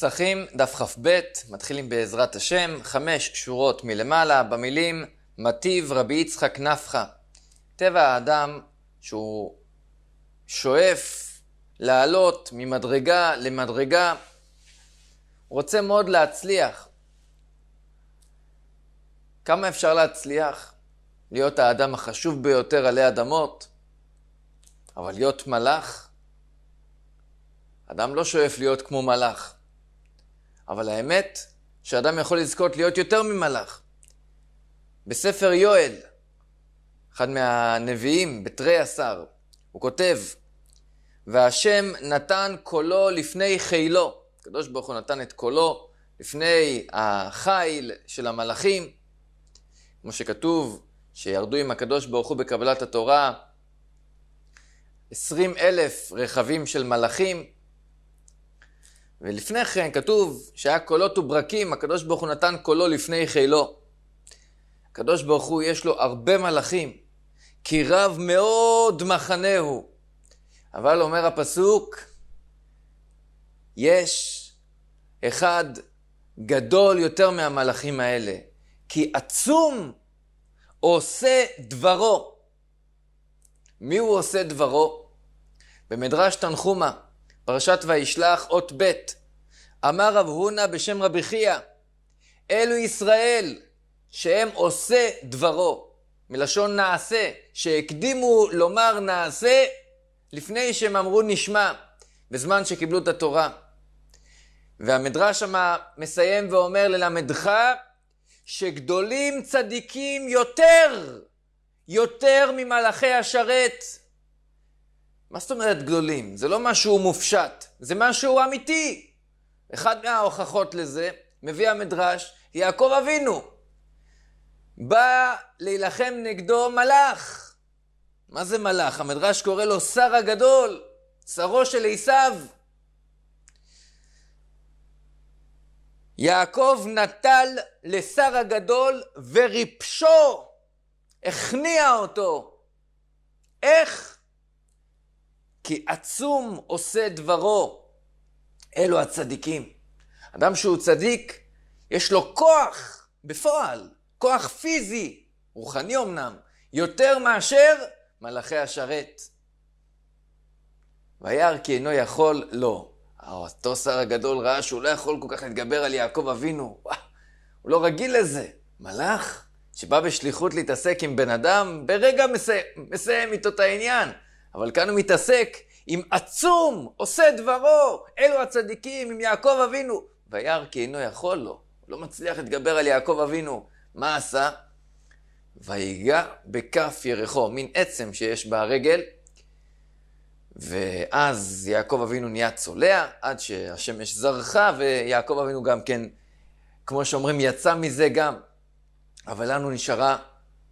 פסחים, דף כ"ב, מתחילים בעזרת השם, חמש שורות מלמעלה, במילים מטיב רבי יצחק נפחא. טבע האדם שהוא שואף לעלות ממדרגה למדרגה, רוצה מאוד להצליח. כמה אפשר להצליח? להיות האדם החשוב ביותר עלי אדמות, אבל להיות מלאך? אדם לא שואף להיות כמו מלאך. אבל האמת, שאדם יכול לזכות להיות יותר ממלאך. בספר יואל, אחד מהנביאים, בתרי עשר, הוא כותב, והשם נתן קולו לפני חילו. הקדוש ברוך הוא נתן את קולו לפני החיל של המלאכים. כמו שכתוב, שירדו עם הקדוש ברוך הוא בקבלת התורה עשרים אלף רכבים של מלאכים, ולפני כן כתוב שהיה קולות וברקים, הקדוש ברוך הוא נתן קולו לפני חילו. הקדוש ברוך הוא יש לו הרבה מלאכים, כי רב מאוד מחנהו. אבל אומר הפסוק, יש אחד גדול יותר מהמלאכים האלה, כי עצום עושה דברו. מי הוא עושה דברו? במדרש תנחומא, פרשת וישלח, אות ב', אמר רב הונא בשם רבי חייא, אלו ישראל שהם עושה דברו, מלשון נעשה, שהקדימו לומר נעשה לפני שהם אמרו נשמע, בזמן שקיבלו את התורה. והמדרש שמה מסיים ואומר ללמדך שגדולים צדיקים יותר, יותר ממלאכי השרת. מה זאת אומרת גדולים? זה לא משהו מופשט, זה משהו אמיתי. אחד מההוכחות לזה, מביא המדרש, יעקב אבינו. בא להילחם נגדו מלאך. מה זה מלאך? המדרש קורא לו שר הגדול, שרו של עשיו. יעקב נטל לשר הגדול וריפשו, הכניע אותו. איך? כי עצום עושה דברו. אלו הצדיקים. אדם שהוא צדיק, יש לו כוח בפועל, כוח פיזי, רוחני אמנם, יותר מאשר מלאכי השרת. וירא כי אינו יכול, לא. אותו אה, שר הגדול ראה שהוא לא יכול כל כך להתגבר על יעקב אבינו. וואו, הוא לא רגיל לזה. מלאך שבא בשליחות להתעסק עם בן אדם, ברגע מסיים, מסיים איתו את העניין. אבל כאן הוא מתעסק עם עצום, עושה דברו, אלו הצדיקים, עם יעקב אבינו. וירא כי אינו יכול לו, לא מצליח להתגבר על יעקב אבינו. מה עשה? ויגע בכף ירחו, מין עצם שיש בה רגל. ואז יעקב אבינו נהיה צולע, עד שהשמש זרחה, ויעקב אבינו גם כן, כמו שאומרים, יצא מזה גם. אבל לנו נשארה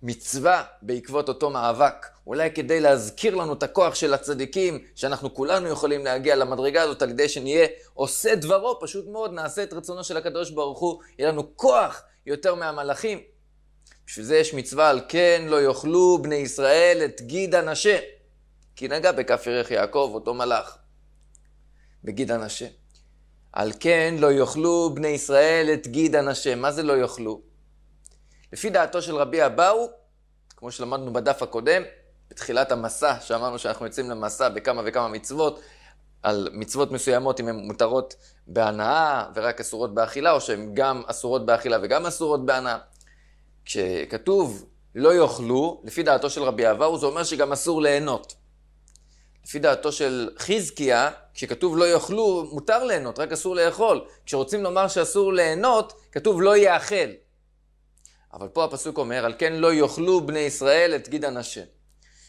מצווה בעקבות אותו מאבק, אולי כדי להזכיר לנו את הכוח של הצדיקים, שאנחנו כולנו יכולים להגיע למדרגה הזאת על ידי שנהיה עושה דברו, פשוט מאוד נעשה את רצונו של הקדוש ברוך הוא, יהיה לנו כוח יותר מהמלאכים. בשביל זה יש מצווה על כן לא יאכלו בני ישראל את גיד הנשה, כי נגע בכף ירך יעקב אותו מלאך, בגיד הנשה. על כן לא יאכלו בני ישראל את גיד הנשה, מה זה לא יאכלו? לפי דעתו של רבי אבאו, כמו שלמדנו בדף הקודם, בתחילת המסע, שאמרנו שאנחנו יוצאים למסע בכמה וכמה מצוות, על מצוות מסוימות, אם הן מותרות בהנאה ורק אסורות באכילה, או שהן גם אסורות באכילה וגם אסורות בהנאה. כשכתוב לא יאכלו, לפי דעתו של רבי אבאו, זה אומר שגם אסור ליהנות. לפי דעתו של חזקיה, כשכתוב לא יאכלו, מותר ליהנות, רק אסור לאכול. כשרוצים לומר שאסור ליהנות, כתוב לא יאכל. אבל פה הפסוק אומר, על כן לא יאכלו בני ישראל את גיד הנשה.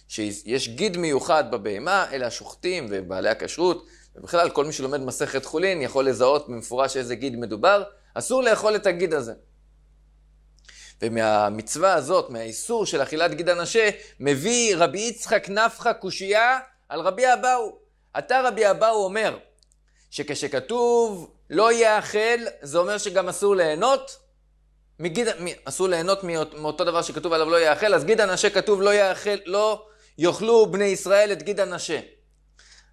שיש גיד מיוחד בבהמה, אלה השוחטים ובעלי הכשרות, ובכלל כל מי שלומד מסכת חולין יכול לזהות במפורש איזה גיד מדובר, אסור לאכול את הגיד הזה. ומהמצווה הזאת, מהאיסור של אכילת גיד הנשה, מביא רבי יצחק נפחא קושייה על רבי אבאו. אתה רבי אבאו אומר שכשכתוב לא יאכל, זה אומר שגם אסור ליהנות? מגיד, אסור ליהנות מאותו דבר שכתוב עליו לא יאכל, אז גיד הנשה כתוב לא יאכל, לא יאכלו בני ישראל את גיד הנשה.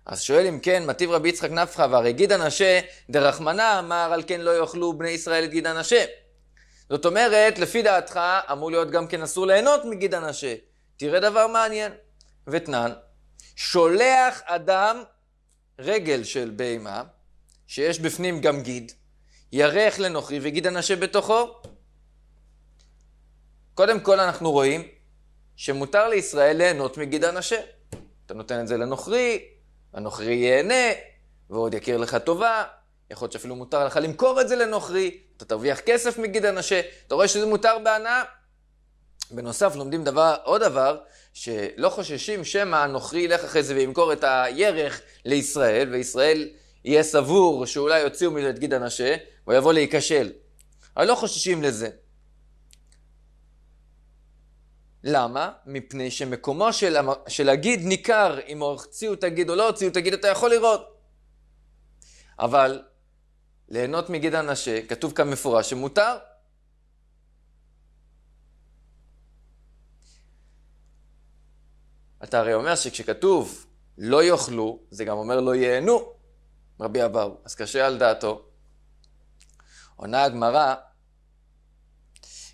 אז שואל אם כן, מטיב רבי יצחק נפחא, והרי גיד הנשה דרחמנה אמר על כן לא יאכלו בני ישראל את גיד הנשה. זאת אומרת, לפי דעתך, אמור להיות גם כן אסור ליהנות מגיד הנשה. תראה דבר מעניין. ותנן, שולח אדם רגל של בהמה, שיש בפנים גם גיד, ירך לנוכרי וגיד הנשה בתוכו, קודם כל אנחנו רואים שמותר לישראל ליהנות מגידן השם. אתה נותן את זה לנוכרי, הנוכרי ייהנה, ועוד יכיר לך טובה, יכול להיות שאפילו מותר לך למכור את זה לנוכרי, אתה תרוויח כסף מגידן השם, אתה רואה שזה מותר בהנאה. בנוסף לומדים דבר, עוד דבר, שלא חוששים שמא הנוכרי ילך אחרי זה וימכור את הירך לישראל, וישראל יהיה סבור שאולי יוציאו מזה את גיד הנשה, והוא יבוא להיכשל. אבל לא חוששים לזה. למה? מפני שמקומו של, של הגיד ניכר אם הוציאו את הגיד או לא הוציאו את הגיד, אתה יכול לראות. אבל ליהנות מגיד הנשה, כתוב כאן מפורש שמותר. אתה הרי אומר שכשכתוב לא יאכלו, זה גם אומר לא ייהנו, רבי אבאו. אז קשה על דעתו. עונה הגמרא,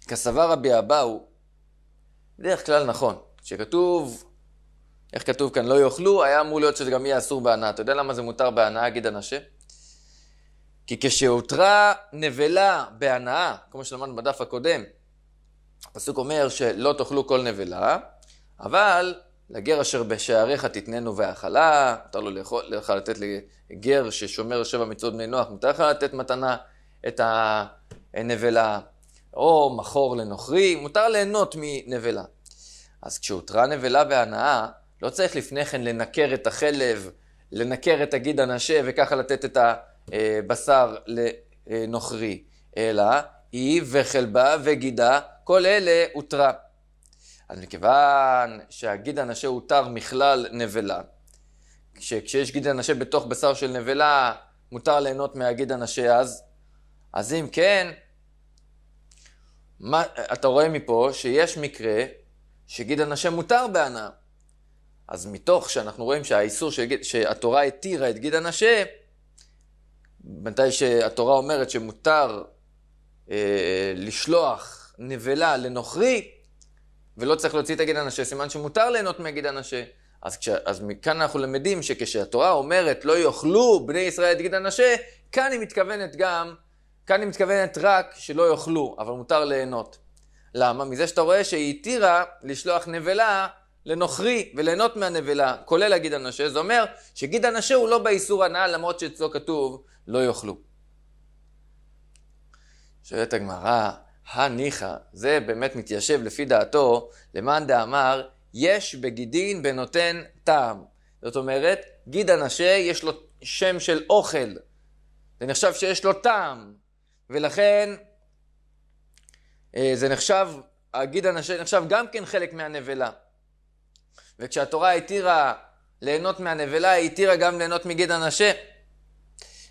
כסבר רבי אבאו, בדרך כלל נכון. שכתוב, איך כתוב כאן, לא יאכלו, היה אמור להיות שזה גם יהיה אסור בהנאה. אתה יודע למה זה מותר בהנאה, יגיד אנשי? כי כשהותרה נבלה בהנאה, כמו שלמדנו בדף הקודם, הפסוק אומר שלא תאכלו כל נבלה, אבל לגר אשר בשעריך תתננו והאכלה, מותר לו לאכול, לך לתת לגר ששומר שבע מצוות בני נוח, מותר לך לתת מתנה את הנבלה. או מכור לנוכרי, מותר ליהנות מנבלה. אז כשהותרה נבלה בהנאה, לא צריך לפני כן לנקר את החלב, לנקר את הגיד הנשה וככה לתת את הבשר לנוכרי, אלא היא וחלבה וגידה, כל אלה הותרה. אז מכיוון שהגיד הנשה הותר מכלל נבלה, שכשיש גיד הנשה בתוך בשר של נבלה, מותר ליהנות מהגיד הנשה אז, אז אם כן, מה, אתה רואה מפה שיש מקרה שגיד הנשה מותר בהנאה. אז מתוך שאנחנו רואים שהאיסור שגיד, שהתורה התירה את גיד הנשה, מתי שהתורה אומרת שמותר אה, לשלוח נבלה לנוכרי, ולא צריך להוציא את הגיד הנשה, סימן שמותר ליהנות מגיד הנשה. אז, כש, אז מכאן אנחנו למדים שכשהתורה אומרת לא יאכלו בני ישראל את גיד הנשה, כאן היא מתכוונת גם כאן היא מתכוונת רק שלא יאכלו, אבל מותר ליהנות. למה? מזה שאתה רואה שהיא התירה לשלוח נבלה לנוכרי וליהנות מהנבלה, כולל הגיד הנשה. זה אומר שגיד הנשה הוא לא באיסור הנאה למרות שאצלו כתוב לא יאכלו. שואלת הגמרא, הניחא, זה באמת מתיישב לפי דעתו, למאן דאמר, יש בגידין בנותן טעם. זאת אומרת, גיד הנשה יש לו שם של אוכל. זה נחשב שיש לו טעם. ולכן אה, זה נחשב, אגיד אנשי נחשב גם כן חלק מהנבלה. וכשהתורה התירה ליהנות מהנבלה, היא התירה גם ליהנות מגיד אנשי.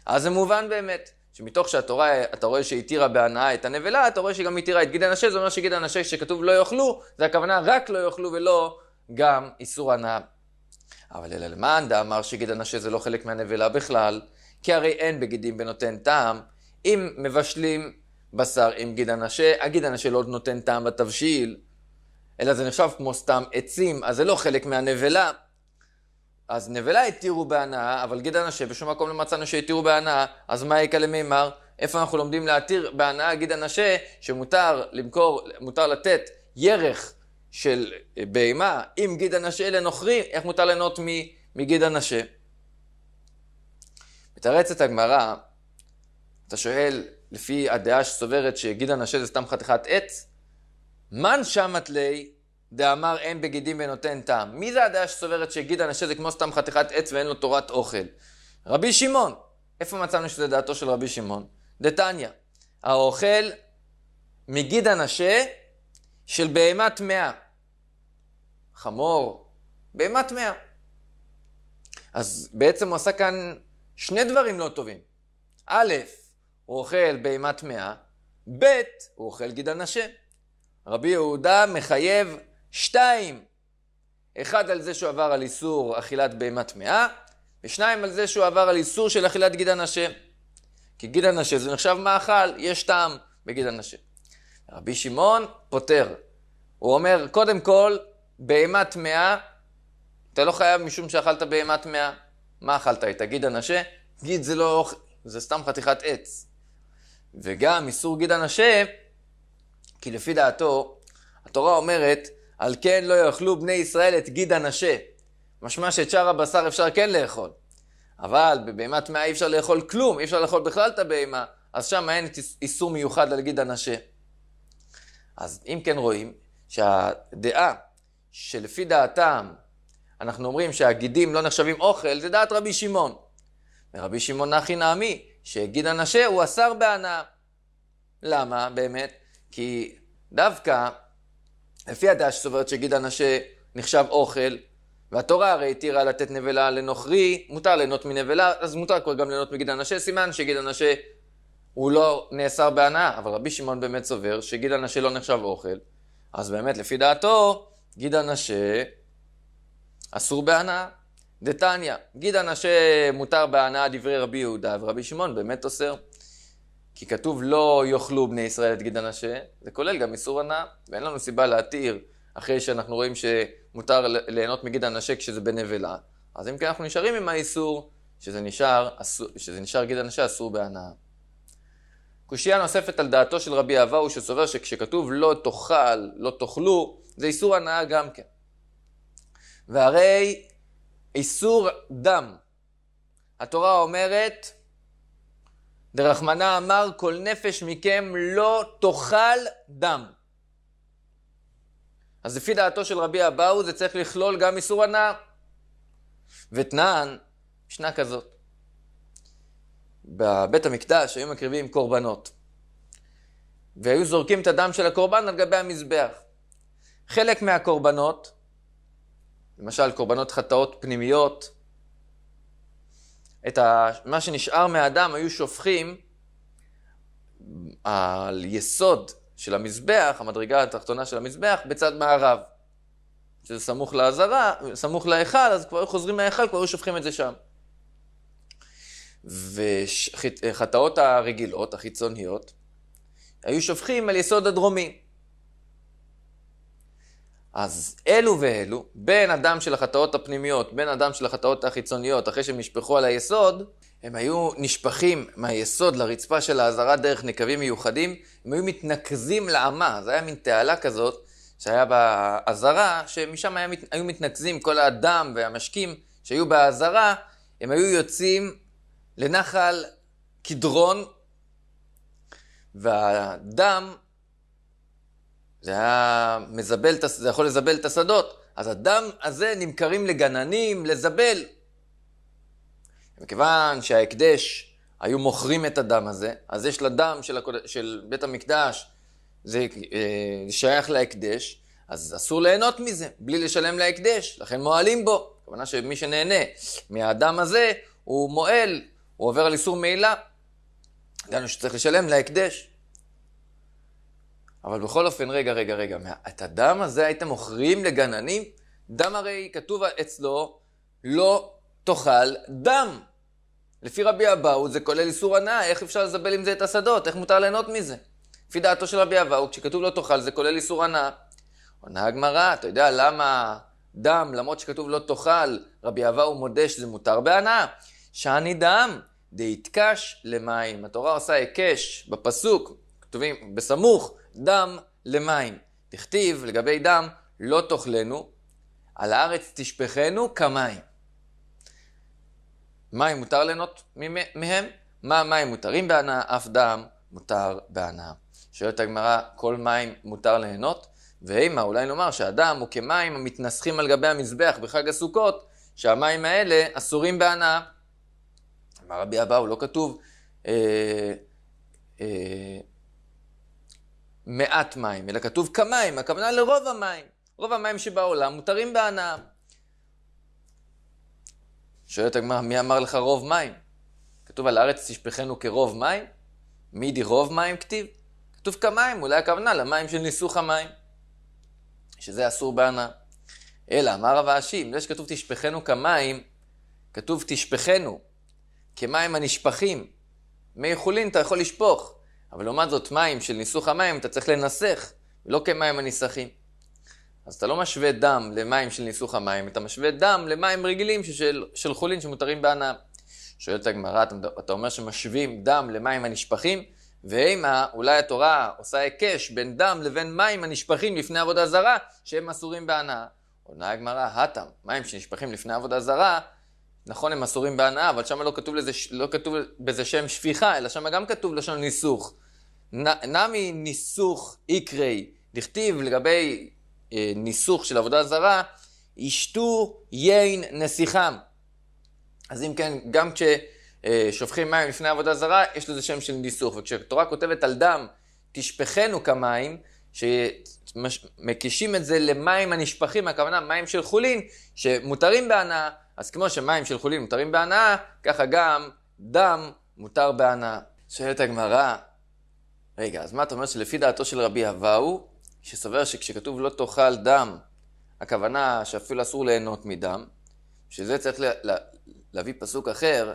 אז זה מובן באמת, שמתוך שהתורה, אתה רואה שהיא התירה בהנאה את הנבלה, אתה רואה שהיא גם התירה את גיד אנשי, זה אומר שגיד אנשי שכתוב לא יאכלו, זה הכוונה רק לא יאכלו ולא גם איסור הנאה. אבל אלא למאן דאמר שגיד אנשי זה לא חלק מהנבלה בכלל, כי הרי אין בגידים בנותן טעם, אם מבשלים בשר עם גיד הנשה, הגיד הנשה לא נותן טעם בתבשיל, אלא זה נחשב כמו סתם עצים, אז זה לא חלק מהנבלה. אז נבלה התירו בהנאה, אבל גיד הנשה, בשום מקום לא מצאנו שהתירו בהנאה, אז מה יקלה מימר? איפה אנחנו לומדים להתיר בהנאה גיד הנשה, שמותר למכור, מותר לתת ירך של אה, בהמה עם גיד הנשה לנוכרי, איך מותר ליהנות מגיד הנשה? מתרצת הגמרא אתה שואל, לפי הדעה שסוברת שגיד הנשה זה סתם חתיכת עץ, מן שמת לי דאמר אין בגידים ונותן טעם. מי זה הדעה שסוברת שגיד הנשה זה כמו סתם חתיכת עץ ואין לו תורת אוכל? רבי שמעון. איפה מצאנו שזה דעתו של רבי שמעון? דתניא. האוכל מגיד הנשה של בהמה טמאה. חמור, בהמה טמאה. אז בעצם הוא עשה כאן שני דברים לא טובים. א', הוא אוכל בהמה טמאה, ב' הוא אוכל גידל נשה. רבי יהודה מחייב שתיים. אחד על זה שהוא עבר על איסור אכילת בהמה טמאה, ושניים על זה שהוא עבר על איסור של אכילת גידל נשה. כי גידל נשה זה נחשב מאכל, יש טעם בגידל נשה. רבי שמעון פותר. הוא אומר, קודם כל, בהמה טמאה, אתה לא חייב משום שאכלת בהמה טמאה. מה אכלת איתה? גיד הנשה? גיד זה לא אוכל, זה סתם חתיכת עץ. וגם איסור גיד הנשה, כי לפי דעתו, התורה אומרת, על כן לא יאכלו בני ישראל את גיד הנשה. משמע שאת שאר הבשר אפשר כן לאכול. אבל בבהמת טמאה אי אפשר לאכול כלום, אי אפשר לאכול בכלל את הבהמה, אז שם אין איסור מיוחד על גיד הנשה. אז אם כן רואים שהדעה שלפי דעתם אנחנו אומרים שהגידים לא נחשבים אוכל, זה דעת רבי שמעון. ורבי שמעון נחי נעמי, שהגיד הנשה הוא אסר בהנאה. למה באמת? כי דווקא לפי הדעה שסוברת שגיד הנשה נחשב אוכל, והתורה הרי התירה לתת נבלה לנוכרי, מותר ליהנות מנבלה, אז מותר כבר גם ליהנות מגיד הנשה, סימן שגיד הנשה הוא לא נאסר בהנאה, אבל רבי שמעון באמת סובר שגיד הנשה לא נחשב אוכל, אז באמת לפי דעתו גיד הנשה אסור בהנאה. דתניא, גיד אנשי מותר בהנאה דברי רבי יהודה, ורבי שמעון באמת אוסר. כי כתוב לא יאכלו בני ישראל את גיד אנשי, זה כולל גם איסור הנאה, ואין לנו סיבה להתיר אחרי שאנחנו רואים שמותר ליהנות מגיד אנשי כשזה בנבלה. אז אם כן אנחנו נשארים עם האיסור, שזה נשאר, שזה נשאר גיד אנשי אסור בהנאה. קושייה נוספת על דעתו של רבי אהבה הוא שסובר שכשכתוב לא תאכל, לא תאכלו, זה איסור הנאה גם כן. והרי איסור דם. התורה אומרת, דרחמנה אמר, כל נפש מכם לא תאכל דם. אז לפי דעתו של רבי אבאו זה צריך לכלול גם איסור הנאה. ותנען, משנה כזאת. בבית המקדש היו מקריבים קורבנות. והיו זורקים את הדם של הקורבן על גבי המזבח. חלק מהקורבנות למשל קורבנות חטאות פנימיות, את ה... מה שנשאר מהאדם היו שופכים על יסוד של המזבח, המדרגה התחתונה של המזבח, בצד מערב. שזה סמוך לעזרה, סמוך להיכל, אז כבר היו חוזרים מההיכל, כבר היו שופכים את זה שם. וחטאות הרגילות, החיצוניות, היו שופכים על יסוד הדרומי. אז אלו ואלו, בין אדם של החטאות הפנימיות, בין אדם של החטאות החיצוניות, אחרי שהם נשפכו על היסוד, הם היו נשפכים מהיסוד לרצפה של האזהרה דרך נקבים מיוחדים, הם היו מתנקזים לאמה, זה היה מין תעלה כזאת שהיה באזהרה, שמשם מת, היו מתנקזים כל הדם והמשקים שהיו באזהרה, הם היו יוצאים לנחל קדרון, והדם זה היה מזבל, זה יכול לזבל את השדות. אז הדם הזה נמכרים לגננים, לזבל. מכיוון שההקדש, היו מוכרים את הדם הזה, אז יש לדם של, הקוד... של בית המקדש, זה אה, שייך להקדש, אז אסור ליהנות מזה, בלי לשלם להקדש, לכן מועלים בו. הכוונה שמי שנהנה מהדם הזה, הוא מועל, הוא עובר על איסור מעילה. ידענו שצריך לשלם להקדש. אבל בכל אופן, רגע, רגע, רגע, את הדם הזה הייתם מוכרים לגננים? דם הרי כתוב אצלו, לא תאכל דם. לפי רבי אבאו זה כולל איסור הנאה, איך אפשר לזבל עם זה את השדות? איך מותר ליהנות מזה? לפי דעתו של רבי אבאו, כשכתוב לא תאכל זה כולל איסור הנאה. עונה הגמרא, אתה יודע למה דם, למרות שכתוב לא תאכל, רבי אבאו מודה שזה מותר בהנאה. שאני דם, דהיתקש למים. התורה עושה היקש בפסוק, כתובים בסמוך דם למים. תכתיב לגבי דם, לא תאכלנו, על הארץ תשפכנו כמים. מים מותר ליהנות מהם? מה מים מותרים בהנאה? אף דם מותר בהנאה. שואלת הגמרא, כל מים מותר ליהנות? והימה, אולי נאמר שהדם הוא כמים המתנסחים על גבי המזבח בחג הסוכות, שהמים האלה אסורים בהנאה. אמר רבי אבאו, לא כתוב אה, אה, מעט מים, אלא כתוב כמים, הכוונה לרוב המים. רוב המים שבעולם מותרים בהנאה. שואלת הגמרא, מי אמר לך רוב מים? כתוב על הארץ תשפכנו כרוב מים? מי די רוב מים כתיב? כתוב כמים, אולי הכוונה למים של ניסוך המים, שזה אסור בהנאה. אלא אמר רב האשי, אם זה שכתוב תשפכנו כמים, כתוב תשפכנו, כמים הנשפכים. מי חולין אתה יכול לשפוך. אבל לעומת זאת מים של ניסוך המים אתה צריך לנסך, לא כמים הניסכים. אז אתה לא משווה דם למים של ניסוך המים, אתה משווה דם למים רגילים ששל, של חולין שמותרים בהנאה. שואלת הגמרא, אתה, אתה אומר שמשווים דם למים הנשפכים, והמה אולי התורה עושה היקש בין דם לבין מים הנשפכים לפני עבודה זרה, שהם אסורים בהנאה. עונה הגמרא, הטם, מים שנשפכים לפני עבודה זרה, נכון, הם אסורים בהנאה, אבל שם לא כתוב, לזה, לא כתוב בזה שם שפיכה, אלא שם גם כתוב לשון ניסוך. נמי ניסוך איקרי, דכתיב לגבי אה, ניסוך של עבודה זרה, ישתו יין נסיכם. אז אם כן, גם כששופכים מים לפני עבודה זרה, יש לזה שם של ניסוך. וכשהתורה כותבת על דם, תשפכנו כמים, שמקישים את זה למים הנשפכים, הכוונה מים של חולין, שמותרים בהנאה. אז כמו שמים של חולין מותרים בהנאה, ככה גם דם מותר בהנאה. שואלת הגמרא, רגע, אז מה אתה אומר שלפי דעתו של רבי אבהו, שסובר שכשכתוב לא תאכל דם, הכוונה שאפילו אסור ליהנות מדם, שזה צריך לה, לה, להביא פסוק אחר,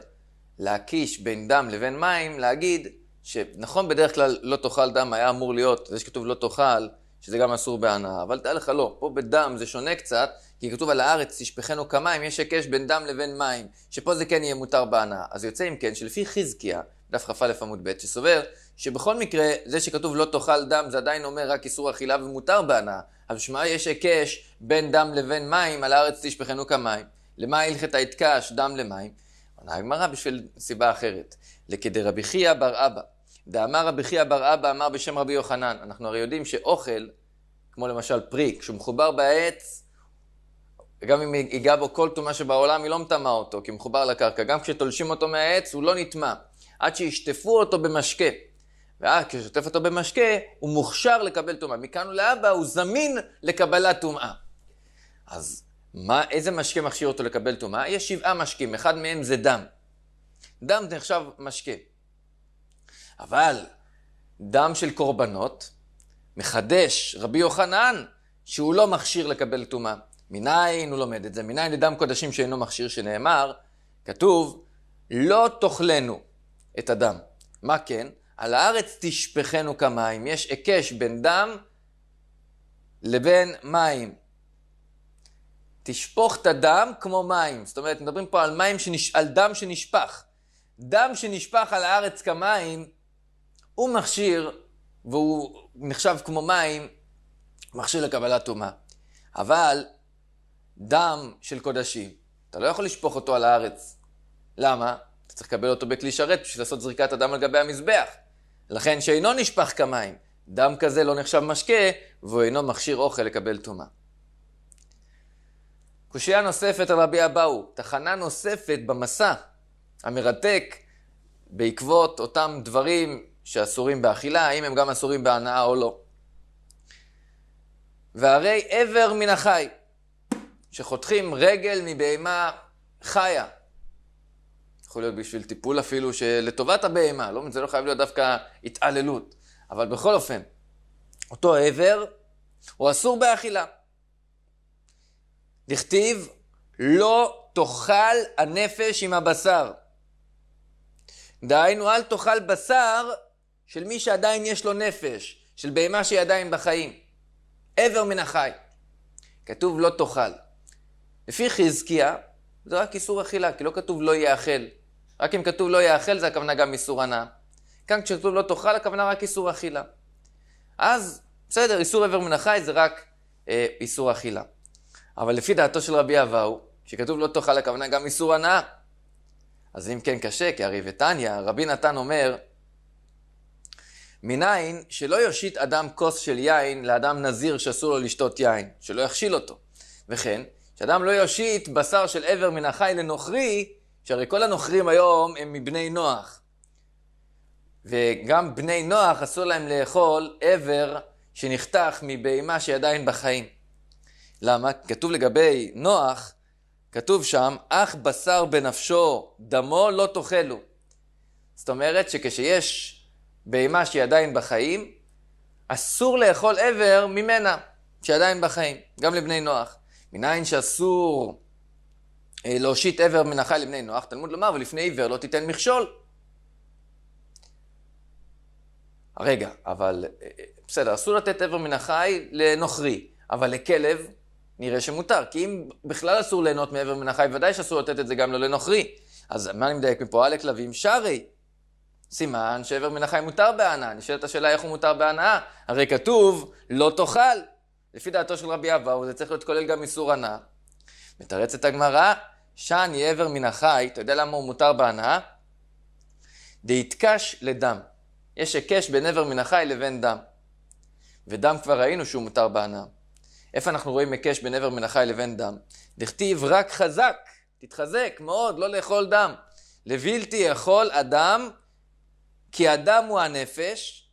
להקיש בין דם לבין מים, להגיד שנכון בדרך כלל לא תאכל דם היה אמור להיות, זה שכתוב לא תאכל, שזה גם אסור בהנאה, אבל תאר לך לא, פה בדם זה שונה קצת, כי כתוב על הארץ תשפכנו כמים, יש היקש בין דם לבין מים, שפה זה כן יהיה מותר בהנאה. אז יוצא אם כן שלפי חזקיה, דף כ"א עמוד ב', שסובר שבכל מקרה, זה שכתוב לא תאכל דם, זה עדיין אומר רק איסור אכילה ומותר בהנאה. אז שמע, יש היקש בין דם לבין מים, על הארץ תשפכנו כמים. למה הלכת היתקש, דם למים? עונה הגמרא בשביל סיבה אחרת. לכדי רבי חייא בר אבא. דאמר רבי חייא בר אבא אמר בשם רבי יוחנן. אנחנו הרי יודעים שאוכל, כמו למשל פרי, כשהוא מחובר בעץ, וגם אם ייגע בו כל טומאה שבעולם, היא לא מטמאה אותו, כי הוא מחובר לקרקע. גם כשתולשים אותו מהעץ, הוא לא נטמע. עד שישטפו אותו במשקה. ואז כששוטף אותו במשקה, הוא מוכשר לקבל טומאה. מכאן ולהבא הוא זמין לקבלת טומאה. אז מה, איזה משקה מכשיר אותו לקבל טומאה? יש שבעה משקים, אחד מהם זה דם. דם זה נחשב משקה. אבל דם של קורבנות מחדש רבי יוחנן שהוא לא מכשיר לקבל טומאה. מניין הוא לומד את זה? מניין לדם קודשים שאינו מכשיר שנאמר, כתוב, לא תאכלנו את הדם. מה כן? על הארץ תשפכנו כמים. יש היקש בין דם לבין מים. תשפוך את הדם כמו מים. זאת אומרת, מדברים פה על, מים שנש... על דם שנשפך. דם שנשפך על הארץ כמים, הוא מכשיר, והוא נחשב כמו מים, מכשיר לקבלת טומאה. אבל דם של קודשים, אתה לא יכול לשפוך אותו על הארץ. למה? אתה צריך לקבל אותו בכלי שרת בשביל לעשות זריקת הדם על גבי המזבח. לכן שאינו נשפך כמים, דם כזה לא נחשב משקה, והוא אינו מכשיר אוכל לקבל טומאה. קושייה נוספת על רבי אבאו, תחנה נוספת במסע המרתק בעקבות אותם דברים שאסורים באכילה, האם הם גם אסורים בהנאה או לא. והרי איבר מן החי. שחותכים רגל מבהמה חיה. יכול להיות בשביל טיפול אפילו שלטובת הבהמה, לא, זה לא חייב להיות דווקא התעללות. אבל בכל אופן, אותו עבר הוא אסור באכילה. דכתיב, לא תאכל הנפש עם הבשר. דהיינו, אל תאכל בשר של מי שעדיין יש לו נפש, של בהמה שהיא עדיין בחיים. עבר מן החי. כתוב לא תאכל. לפי חזקיה, זה רק איסור אכילה, כי לא כתוב לא יאכל. רק אם כתוב לא יאכל, זה הכוונה גם איסור הנאה. כאן כשכתוב לא תאכל, הכוונה רק איסור אכילה. אז, בסדר, איסור עבר מן החי זה רק אה, איסור אכילה. אבל לפי דעתו של רבי אבהו, כשכתוב לא תאכל, הכוונה גם איסור הנאה. אז אם כן קשה, כי הרי ותניא, רבי נתן אומר, מניין שלא יושיט אדם כוס של יין לאדם נזיר שאסור לו לשתות יין, שלא יכשיל אותו. וכן, שאדם לא יושיט בשר של עבר מן החי לנוכרי, שהרי כל הנוכרים היום הם מבני נוח. וגם בני נוח אסור להם לאכול עבר שנחתך מבהמה שעדיין בחיים. למה? כתוב לגבי נוח, כתוב שם, אך בשר בנפשו, דמו לא תאכלו. זאת אומרת שכשיש בהמה שהיא עדיין בחיים, אסור לאכול עבר ממנה שעדיין בחיים, גם לבני נוח. מניין שאסור אה, להושיט עבר מן החי לבני נוח, תלמוד לומר, ולפני עיוור לא תיתן מכשול. רגע, אבל אה, אה, בסדר, אסור לתת עבר מן החי לנוכרי, אבל לכלב נראה שמותר, כי אם בכלל אסור ליהנות מעבר מן החי, ודאי שאסור לתת את זה גם לא לנוכרי. אז מה אני מדייק מפה? על הכלבים שרי. סימן שעבר מן החי מותר בהנאה. נשאלת השאלה איך הוא מותר בהנאה. הרי כתוב, לא תאכל. לפי דעתו של רבי אבאו, זה צריך להיות כולל גם איסור הנאה. מתרצת הגמרא, שען היא איבר מן החי, אתה יודע למה הוא מותר בהנאה? דהתקש לדם. יש היקש בין עבר מן החי לבין דם. ודם כבר ראינו שהוא מותר בהנאה. איפה אנחנו רואים היקש בין עבר מן החי לבין דם? דכתיב רק חזק, תתחזק מאוד, לא לאכול דם. לבלתי יכול אדם, כי הדם הוא הנפש,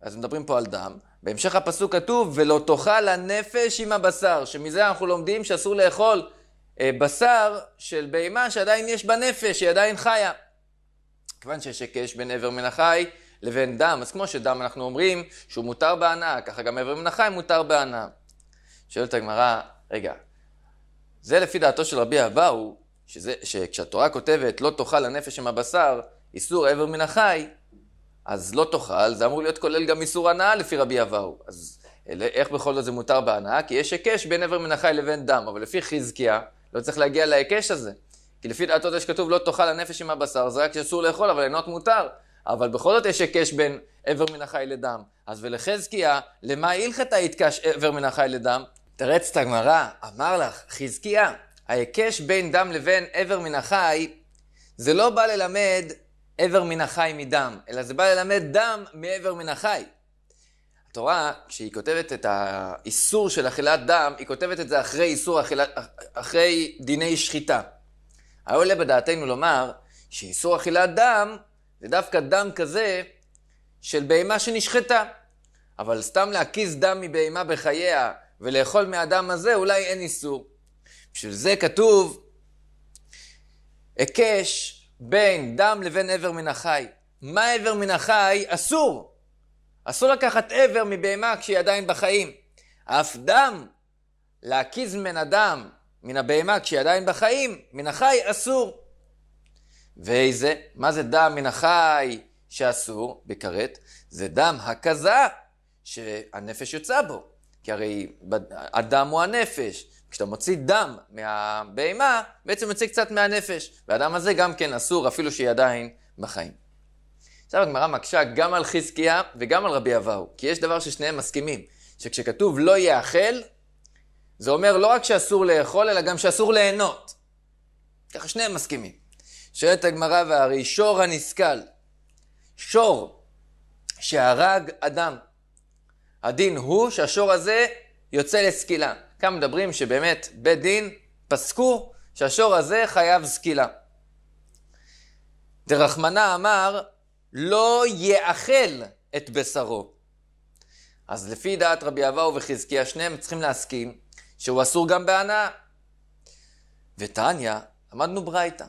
אז מדברים פה על דם, בהמשך הפסוק כתוב, ולא תאכל הנפש עם הבשר, שמזה אנחנו לומדים שאסור לאכול אה, בשר של בהמה שעדיין יש בה נפש, שהיא עדיין חיה. כיוון שיש היקש בין איבר מן החי לבין דם, אז כמו שדם אנחנו אומרים שהוא מותר בהנאה, ככה גם איבר מן החי מותר בהנאה. שואלת הגמרא, רגע, זה לפי דעתו של רבי אבהו, שכשהתורה כותבת לא תאכל הנפש עם הבשר, איסור איבר מן החי, אז לא תאכל, זה אמור להיות כולל גם איסור הנאה לפי רבי אבהו. אז איך בכל זאת זה מותר בהנאה? כי יש היקש בין איבר מן החי לבין דם, אבל לפי חזקיה, לא צריך להגיע להיקש הזה. כי לפי דעתו זה שכתוב לא תאכל הנפש עם הבשר, זה רק שאסור לאכול, אבל ליהנות מותר. אבל בכל זאת יש היקש בין איבר מן החי לדם. אז ולחזקיה, למה הלכתה יתקש איבר מן החי לדם? תרץ את הגמרא, אמר לך, חזקיה, ההיקש בין דם לבין איבר מן החי, זה לא בא ללמד איבר מן החי מדם, אלא זה בא ללמד דם מאיבר מן החי. התורה, כשהיא כותבת את האיסור של אכילת דם, היא כותבת את זה אחרי איסור אכילת, אחרי דיני שחיטה. העולה בדעתנו לומר שאיסור אכילת דם זה דווקא דם כזה של בהמה שנשחטה. אבל סתם להקיז דם מבהמה בחייה ולאכול מהדם הזה, אולי אין איסור. בשביל זה כתוב, היקש בין דם לבין איבר מן החי. מה איבר מן החי? אסור. אסור לקחת איבר מבהמה כשהיא עדיין בחיים. אף דם, להקיז מן הדם, מן הבהמה כשהיא עדיין בחיים, מן החי אסור. ואיזה? מה זה דם מן החי שאסור? בכרת. זה דם הכזה שהנפש יוצא בו. כי הרי הדם הוא הנפש, כשאתה מוציא דם מהבהמה, בעצם יוצא קצת מהנפש. והדם הזה גם כן אסור, אפילו שהיא עדיין בחיים. עכשיו הגמרא מקשה גם על חזקיה וגם על רבי אבהו, כי יש דבר ששניהם מסכימים, שכשכתוב לא יאכל, זה אומר לא רק שאסור לאכול, אלא גם שאסור ליהנות. ככה שניהם מסכימים. שואלת הגמרא והרי שור הנסכל, שור שהרג אדם, הדין הוא שהשור הזה יוצא לסקילה. כאן מדברים שבאמת בית דין פסקו שהשור הזה חייב זקילה. דרחמנה אמר, לא יאכל את בשרו. אז לפי דעת רבי אבהו וחזקיה, שניהם צריכים להסכים שהוא אסור גם בהנאה. וטניה, למדנו ברייתא.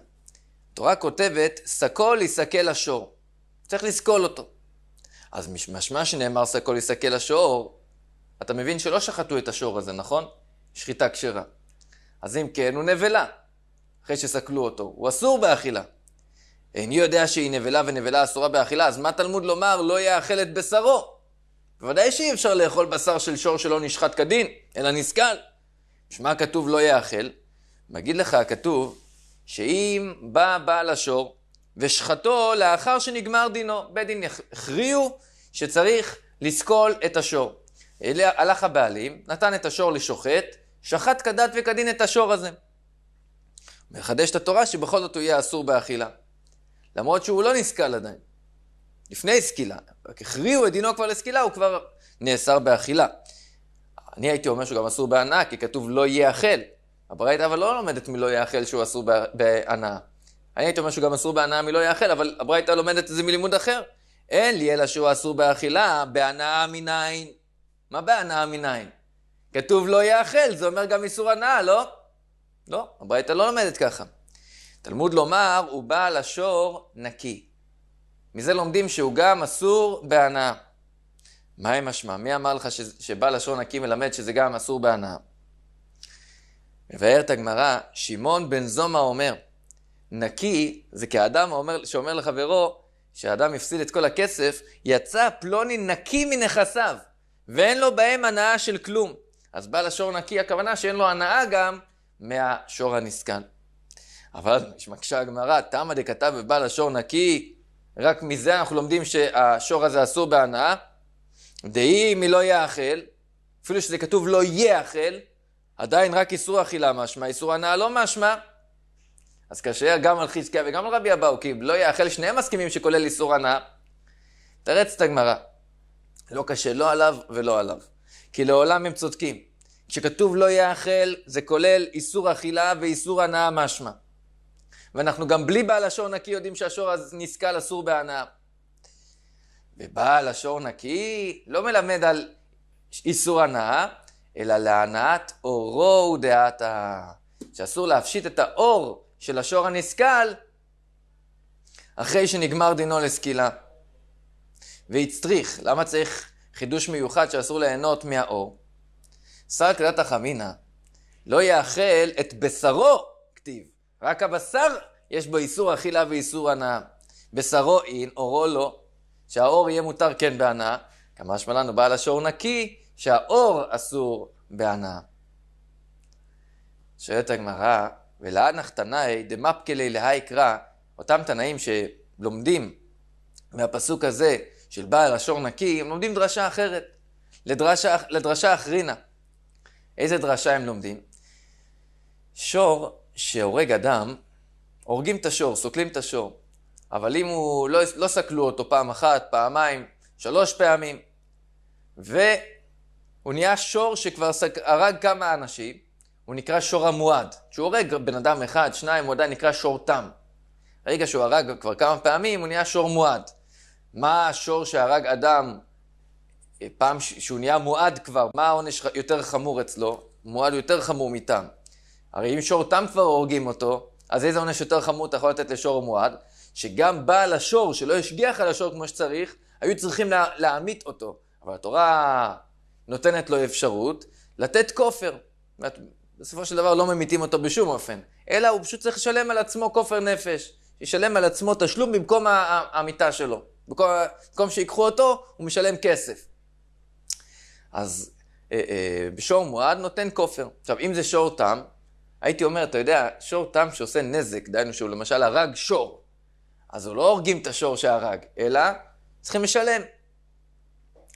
התורה כותבת, סקול יסקל השור. צריך לסקול אותו. אז משמע שנאמר סקול יסקל השור, אתה מבין שלא שחטו את השור הזה, נכון? שחיטה כשרה. אז אם כן, הוא נבלה, אחרי שסקלו אותו. הוא אסור באכילה. איני יודע שהיא נבלה ונבלה אסורה באכילה, אז מה תלמוד לומר לא יאכל את בשרו? בוודאי שאי אפשר לאכול בשר של שור שלא נשחט כדין, אלא נסכל. שמע כתוב לא יאכל, מגיד לך הכתוב, שאם בא בעל השור ושחטו לאחר שנגמר דינו, בית דין הכריעו שצריך לסכול את השור. הלך הבעלים, נתן את השור לשוחט, שחט כדת וכדין את השור הזה. מחדש את התורה שבכל זאת הוא יהיה אסור באכילה. למרות שהוא לא נסכל עדיין. לפני סקילה, רק הכריעו את דינו כבר לסקילה, הוא כבר נאסר באכילה. אני הייתי אומר שהוא גם אסור בהנאה, כי כתוב לא יאכל. הברייתא אבל לא לומדת מלא יאכל שהוא אסור בהנאה. אני הייתי אומר שהוא גם אסור בהנאה מלא יאכל, אבל הברייתא לומדת את זה מלימוד אחר. אין לי אלא שהוא אסור באכילה, בהנאה מניין. מה בהנאה מניין? כתוב לא יאכל, זה אומר גם איסור הנאה, לא? לא, הברייתא לא לומדת ככה. תלמוד לומר, הוא בעל השור נקי. מזה לומדים שהוא גם אסור בהנאה. מה עם משמע? מי אמר לך שבעל השור נקי מלמד שזה גם אסור בהנאה? מבארת הגמרא, שמעון בן זומא אומר, נקי זה כאדם אומר, שאומר לחברו, שהאדם הפסיד את כל הכסף, יצא פלוני נקי מנכסיו, ואין לו בהם הנאה של כלום. אז בעל השור נקי, הכוונה שאין לו הנאה גם מהשור הנסכן. אבל מקשה הגמרא, תמא דכתב בבעל השור נקי, רק מזה אנחנו לומדים שהשור הזה אסור בהנאה. דהי היא לא יאכל, אפילו שזה כתוב לא יאכל, עדיין רק איסור אכילה משמע, איסור הנאה לא משמע. אז כאשר גם על חזקיה וגם על רבי אבאו, כי לא יאכל, שניהם מסכימים שכולל איסור הנאה. תרץ את הגמרא. לא קשה לא עליו ולא עליו. כי לעולם הם צודקים. כשכתוב לא יאכל, זה כולל איסור אכילה ואיסור הנאה משמע. ואנחנו גם בלי בעל השור נקי יודעים שהשור הנסכל אסור בהנאה. ובעל השור נקי לא מלמד על איסור הנאה, אלא להנאת אורו ודעת ה... שאסור להפשיט את האור של השור הנסכל אחרי שנגמר דינו לסקילה. והצטריך, למה צריך חידוש מיוחד שאסור ליהנות מהאור. שר כדת החמינה לא יאכל את בשרו, כתיב, רק הבשר יש בו איסור אכילה ואיסור הנאה. בשרו אין, אורו לא. שהאור יהיה מותר כן בהנאה, כמה שמלנו בעל השור נקי, שהאור אסור בהנאה. שואלת הגמרא, ולאנח תנאי דמפקלי להי קרא, אותם תנאים שלומדים מהפסוק הזה של בעל השור נקי, הם לומדים דרשה אחרת, לדרשה, לדרשה אחרינה. איזה דרשה הם לומדים? שור שהורג אדם, הורגים את השור, סוקלים את השור. אבל אם הוא, לא, לא סקלו אותו פעם אחת, פעמיים, שלוש פעמים, והוא נהיה שור שכבר סק, הרג כמה אנשים, הוא נקרא שור המועד. כשהוא הורג בן אדם אחד, שניים, הוא עדיין נקרא שור תם. ברגע שהוא הרג כבר כמה פעמים, הוא נהיה שור מועד. מה השור שהרג אדם אה, פעם שהוא נהיה מועד כבר, מה העונש יותר חמור אצלו? מועד יותר חמור מתם. הרי אם שור תם כבר הורגים אותו, אז איזה עונש יותר חמור אתה יכול לתת לשור מועד? שגם בעל השור, שלא השגיח על השור כמו שצריך, היו צריכים לה, להמית אותו. אבל התורה נותנת לו אפשרות לתת כופר. בסופו של דבר לא ממיתים אותו בשום אופן, אלא הוא פשוט צריך לשלם על עצמו כופר נפש. ישלם על עצמו תשלום במקום המיטה שלו. במקום שיקחו אותו, הוא משלם כסף. אז אה, אה, בשור מועד נותן כופר. עכשיו, אם זה שור תם, הייתי אומר, אתה יודע, שור תם שעושה נזק, דהיינו שהוא למשל הרג שור, אז הוא לא הורגים את השור שהרג, אלא צריכים לשלם.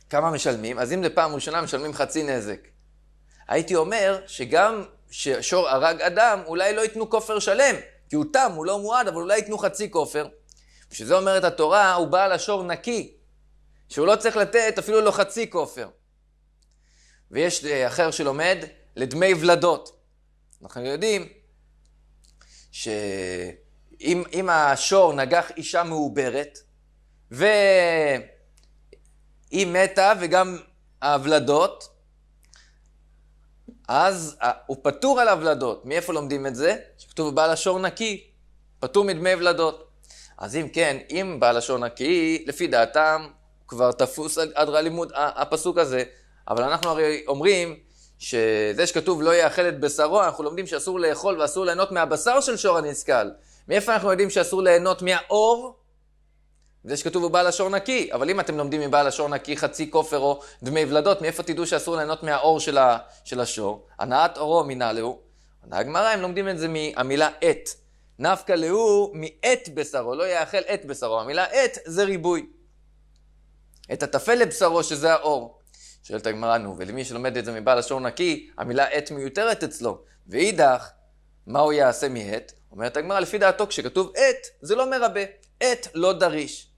כמה משלמים? אז אם זה פעם ראשונה, משלמים חצי נזק. הייתי אומר שגם ששור הרג אדם, אולי לא ייתנו כופר שלם, כי הוא תם, הוא לא מועד, אבל אולי ייתנו חצי כופר. בשביל אומרת התורה, הוא בעל השור נקי, שהוא לא צריך לתת אפילו לא חצי כופר. ויש אה, אחר שלומד לדמי ולדות. אנחנו יודעים שאם השור נגח אישה מעוברת, והיא מתה וגם הוולדות, אז אה, הוא פטור על הוולדות. מאיפה לומדים את זה? שכתוב בעל השור נקי, פטור מדמי ולדות. אז אם כן, אם בלשון נקי, לפי דעתם, כבר תפוס עד הלימוד הפסוק הזה. אבל אנחנו הרי אומרים שזה שכתוב לא יאכל את בשרו, אנחנו לומדים שאסור לאכול ואסור ליהנות מהבשר של שור הנסכל. מאיפה אנחנו יודעים שאסור ליהנות מהאור? זה שכתוב הוא בעל השור נקי, אבל אם אתם לומדים מבעל השור נקי חצי כופר או דמי ולדות, מאיפה תדעו שאסור ליהנות מהאור של, השור? הנעת אורו מנהלו, הנהג מראה, הם לומדים את זה מהמילה עת. נפקא להו מעט בשרו, לא יאכל עט בשרו. המילה עט זה ריבוי. את הטפל לבשרו שזה האור. שואלת הגמרא, נו, ולמי שלומד את זה מבעל השור נקי, המילה עט מיותרת אצלו. ואידך, מה הוא יעשה מעט? אומרת הגמרא, לפי דעתו, כשכתוב עט, זה לא מרבה. עט לא דריש.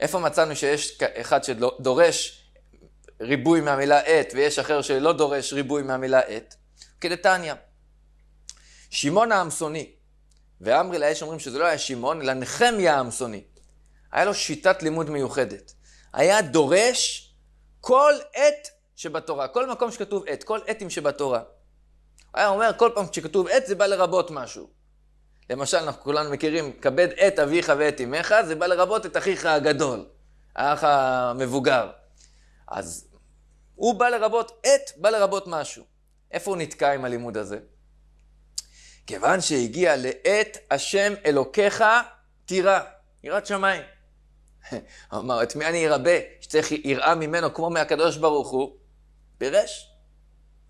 איפה מצאנו שיש אחד שדורש ריבוי מהמילה עט, ויש אחר שלא דורש ריבוי מהמילה עט? כדתניא. שמעון העמסוני, ואמרי לאש אומרים שזה לא היה שמעון, אלא נחמיה העמסוני. היה לו שיטת לימוד מיוחדת. היה דורש כל עת שבתורה, כל מקום שכתוב עת, כל עתים שבתורה. הוא היה אומר, כל פעם שכתוב עת זה בא לרבות משהו. למשל, אנחנו כולנו מכירים, כבד את אביך ואת אמך, זה בא לרבות את אחיך הגדול, האח המבוגר. אז הוא בא לרבות את, בא לרבות משהו. איפה הוא נתקע עם הלימוד הזה? כיוון שהגיע לעת השם אלוקיך תירא, יראת שמיים. אמר, את מי אני ארבה שצריך יראה ממנו כמו מהקדוש ברוך הוא? פירש.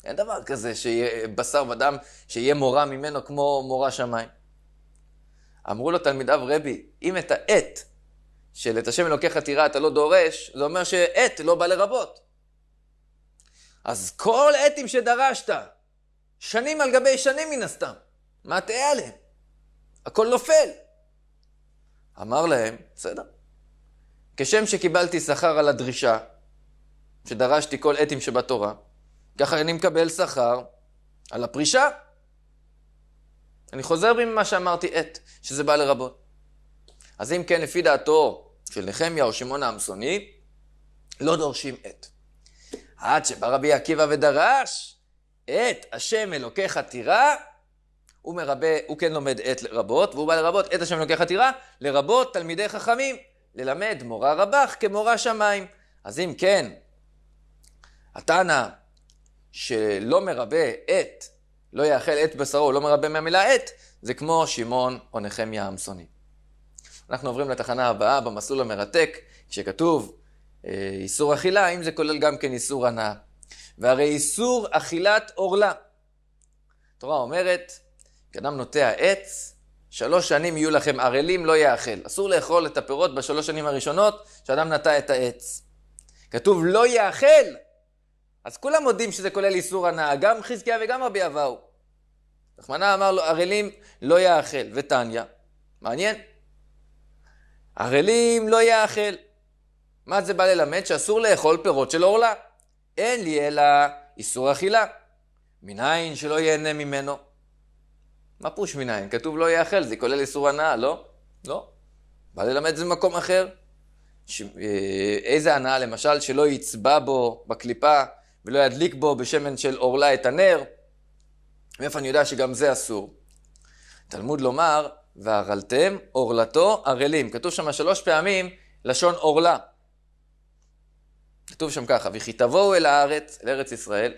אין דבר כזה שיהיה בשר ודם, שיהיה מורה ממנו כמו מורה שמיים. אמרו לו תלמידיו, רבי, אם את העת של את השם אלוקיך תירא אתה לא דורש, זה אומר שעת לא בא לרבות. אז כל עתים שדרשת, שנים על גבי שנים מן הסתם, מה תהיה עליהם? הכל נופל. אמר להם, בסדר. כשם שקיבלתי שכר על הדרישה, שדרשתי כל עתים שבתורה, ככה אני מקבל שכר על הפרישה. אני חוזר ממה שאמרתי עת, שזה בא לרבות. אז אם כן, לפי דעתו של נחמיה או שמעון העמסוני, לא דורשים עת. עד שבא רבי עקיבא ודרש, עת השם אלוקיך תירא, הוא מרבה, הוא כן לומד עת רבות, והוא בא לרבות עת השם לוקח עתירה, לרבות תלמידי חכמים, ללמד מורה רבך כמורה שמיים. אז אם כן, התנא שלא מרבה עת, לא יאכל עת בשרו, הוא לא מרבה מהמילה עת, זה כמו שמעון או נחמיה המסוני. אנחנו עוברים לתחנה הבאה במסלול המרתק, כשכתוב אה, איסור אכילה, האם זה כולל גם כן איסור הנאה. והרי איסור אכילת עורלה. התורה אומרת, כי אדם נוטע עץ, שלוש שנים יהיו לכם ערלים, לא יאכל. אסור לאכול את הפירות בשלוש שנים הראשונות שאדם נטע את העץ. כתוב לא יאכל! אז כולם מודים שזה כולל איסור הנאה, גם חזקיה וגם רבי אבהו. רחמנה אמר לו, ערלים לא יאכל, וטניה, מעניין. ערלים לא יאכל. מה זה בא ללמד? שאסור לאכול פירות של עורלה. אין לי אלא איסור אכילה. מניין שלא ייהנה ממנו. מה פוש מניין? כתוב לא יאכל, זה כולל איסור הנאה, לא? לא. בא ללמד את זה במקום אחר. ש... אה, איזה הנאה, למשל, שלא יצבע בו בקליפה ולא ידליק בו בשמן של עורלה את הנר. מאיפה אני יודע שגם זה אסור? תלמוד לומר, והרלתם עורלתו ערלים. כתוב שם שלוש פעמים לשון עורלה. כתוב שם ככה, וכי תבואו אל הארץ, אל ארץ ישראל,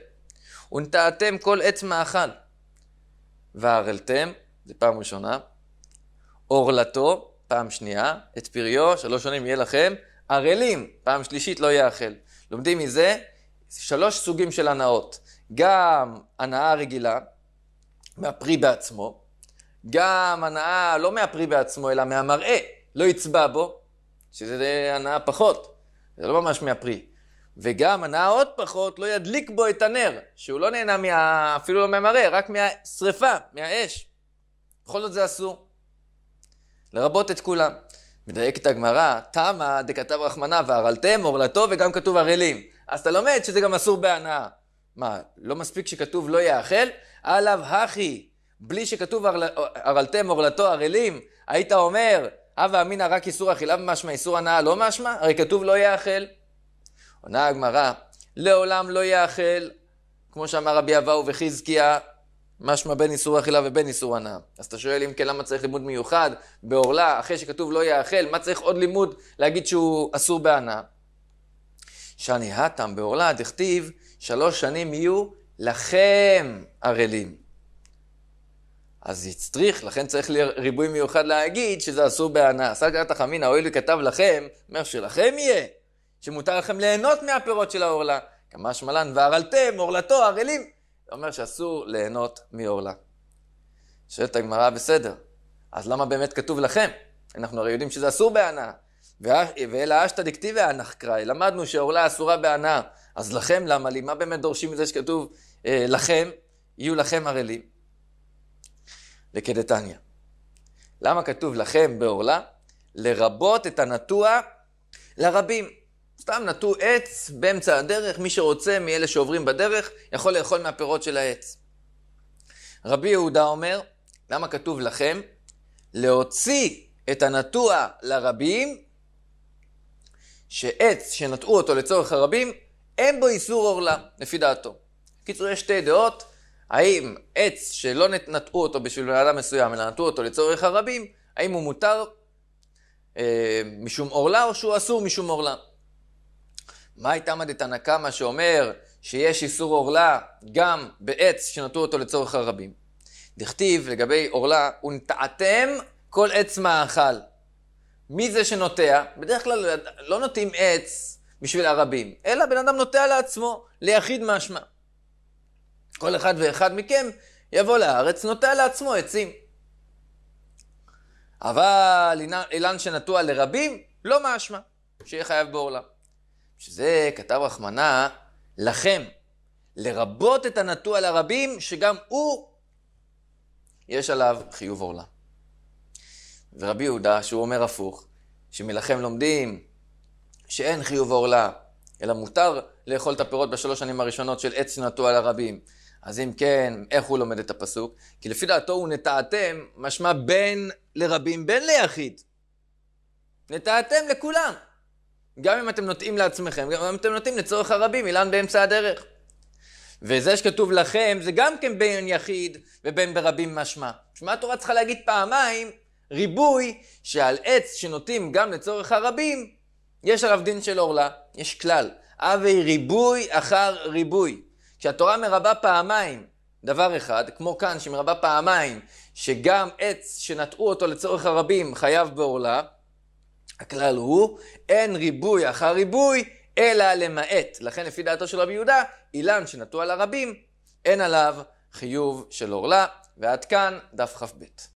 ונטעתם כל עץ מאכל. וערלתם, זה פעם ראשונה, עורלתו, פעם שנייה, את פריו, שלוש שנים יהיה לכם, ערלים, פעם שלישית לא יאכל. לומדים מזה שלוש סוגים של הנאות, גם הנאה רגילה, מהפרי בעצמו, גם הנאה לא מהפרי בעצמו, אלא מהמראה, לא יצבע בו, שזה הנאה פחות, זה לא ממש מהפרי. וגם הנאה עוד פחות לא ידליק בו את הנר, שהוא לא נהנה מה... אפילו לא מהמראה, רק מהשריפה, מהאש. בכל זאת זה אסור. לרבות את כולם. מדייקת הגמרא, תמה דכתב רחמנה והרלתם עורלתו וגם כתוב ערלים. אז אתה לומד שזה גם אסור בהנאה. מה, לא מספיק שכתוב לא יאכל? עליו הכי, בלי שכתוב ערלתם עורלתו ערלים, היית אומר, הווה אמינא רק איסור אכילה ומשמע איסור הנאה לא משמע? הרי כתוב לא יאכל. עונה הגמרא, לעולם לא יאכל, כמו שאמר רבי אבהו וחזקיה, משמע בין איסור אכילה ובין איסור הנאה. אז אתה שואל אם כן, למה צריך לימוד מיוחד בעורלה, אחרי שכתוב לא יאכל, מה צריך עוד לימוד להגיד שהוא אסור בהנאה? שאני האטם בעורלה, דכתיב, שלוש שנים יהיו לכם ערלים. אז יצטריך, לכן צריך ריבוי מיוחד להגיד שזה אסור בהנאה. סגרת החמינה, הואיל וכתב לכם, אומר שלכם יהיה. שמותר לכם ליהנות מהפירות של העורלה. כמה שמלן והרלתם, עורלתו, ערלים. זה אומר שאסור ליהנות מעורלה. שואלת הגמרא, בסדר, אז למה באמת כתוב לכם? אנחנו הרי יודעים שזה אסור בהנאה. ואלא אשתא דקטיבי אנח קראי, למדנו שעורלה אסורה בהנאה. אז לכם, למה לי? מה באמת דורשים מזה שכתוב אה, לכם, יהיו לכם ערלים? וכדתניא. למה כתוב לכם בעורלה? לרבות את הנטוע לרבים. סתם נטו עץ באמצע הדרך, מי שרוצה מאלה שעוברים בדרך יכול לאכול מהפירות של העץ. רבי יהודה אומר, למה כתוב לכם? להוציא את הנטוע לרבים, שעץ שנטעו אותו לצורך הרבים, אין בו איסור עורלה, לפי דעתו. בקיצור, יש שתי דעות, האם עץ שלא נטעו אותו בשביל בן אדם מסוים, אלא נטעו אותו לצורך הרבים, האם הוא מותר אה, משום עורלה או שהוא אסור משום עורלה. מה מאי תמא דתנקמה שאומר שיש איסור עורלה גם בעץ שנטו אותו לצורך הרבים. דכתיב לגבי עורלה, ונטעתם כל עץ מאכל. מי זה שנוטע? בדרך כלל לא נוטעים עץ בשביל הרבים, אלא בן אדם נוטע לעצמו, ליחיד משמע. כל אחד ואחד מכם יבוא לארץ, נוטע לעצמו עצים. אבל אילן שנטוע לרבים, לא מאשמה, שיהיה חייב בעורלה. שזה כתב רחמנה לכם, לרבות את הנטוע לרבים, שגם הוא יש עליו חיוב עורלה. ורבי יהודה, שהוא אומר הפוך, שמלכם לומדים שאין חיוב עורלה, אלא מותר לאכול את הפירות בשלוש שנים הראשונות של עץ נטוע לרבים. אז אם כן, איך הוא לומד את הפסוק? כי לפי דעתו הוא נטעתם, משמע בין לרבים, בין ליחיד. נטעתם לכולם. גם אם אתם נוטעים לעצמכם, גם אם אתם נוטעים לצורך הרבים, אילן באמצע הדרך. וזה שכתוב לכם, זה גם כן בין יחיד ובין ברבים משמע. שמע התורה צריכה להגיד פעמיים, ריבוי, שעל עץ שנוטים גם לצורך הרבים, יש עליו דין של עורלה, יש כלל. הווי ריבוי אחר ריבוי. כשהתורה מרבה פעמיים דבר אחד, כמו כאן שמרבה פעמיים, שגם עץ שנטעו אותו לצורך הרבים חייב בעורלה, הכלל הוא, אין ריבוי אחר ריבוי, אלא למעט. לכן לפי דעתו של רבי יהודה, אילן שנטו על הרבים, אין עליו חיוב של עורלה. ועד כאן דף כ"ב.